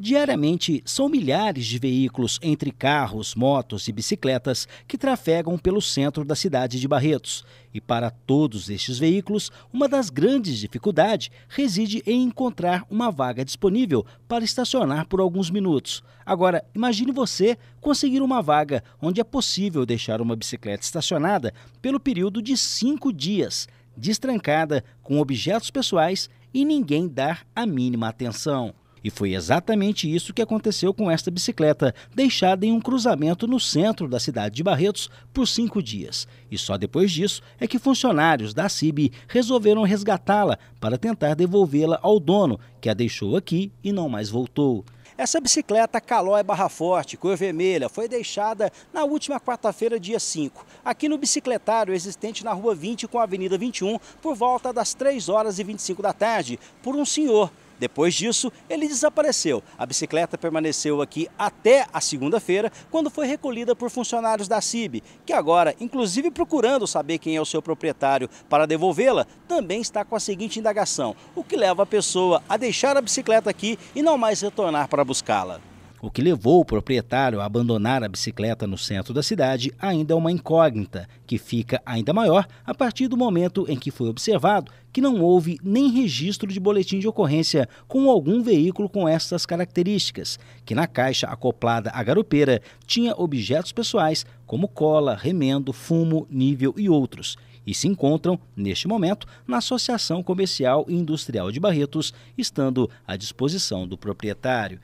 Diariamente, são milhares de veículos entre carros, motos e bicicletas que trafegam pelo centro da cidade de Barretos. E para todos estes veículos, uma das grandes dificuldades reside em encontrar uma vaga disponível para estacionar por alguns minutos. Agora, imagine você conseguir uma vaga onde é possível deixar uma bicicleta estacionada pelo período de cinco dias, destrancada, com objetos pessoais e ninguém dar a mínima atenção. E foi exatamente isso que aconteceu com esta bicicleta, deixada em um cruzamento no centro da cidade de Barretos por cinco dias. E só depois disso é que funcionários da CIB resolveram resgatá-la para tentar devolvê-la ao dono, que a deixou aqui e não mais voltou. Essa bicicleta Calói é Barra Forte, cor vermelha, foi deixada na última quarta-feira, dia 5, aqui no bicicletário existente na Rua 20 com a Avenida 21, por volta das 3 horas e 25 da tarde, por um senhor depois disso, ele desapareceu. A bicicleta permaneceu aqui até a segunda-feira, quando foi recolhida por funcionários da CIB, que agora, inclusive procurando saber quem é o seu proprietário para devolvê-la, também está com a seguinte indagação: o que leva a pessoa a deixar a bicicleta aqui e não mais retornar para buscá-la? O que levou o proprietário a abandonar a bicicleta no centro da cidade ainda é uma incógnita, que fica ainda maior a partir do momento em que foi observado que não houve nem registro de boletim de ocorrência com algum veículo com estas características, que na caixa acoplada à garupeira tinha objetos pessoais como cola, remendo, fumo, nível e outros e se encontram, neste momento, na Associação Comercial e Industrial de Barretos, estando à disposição do proprietário.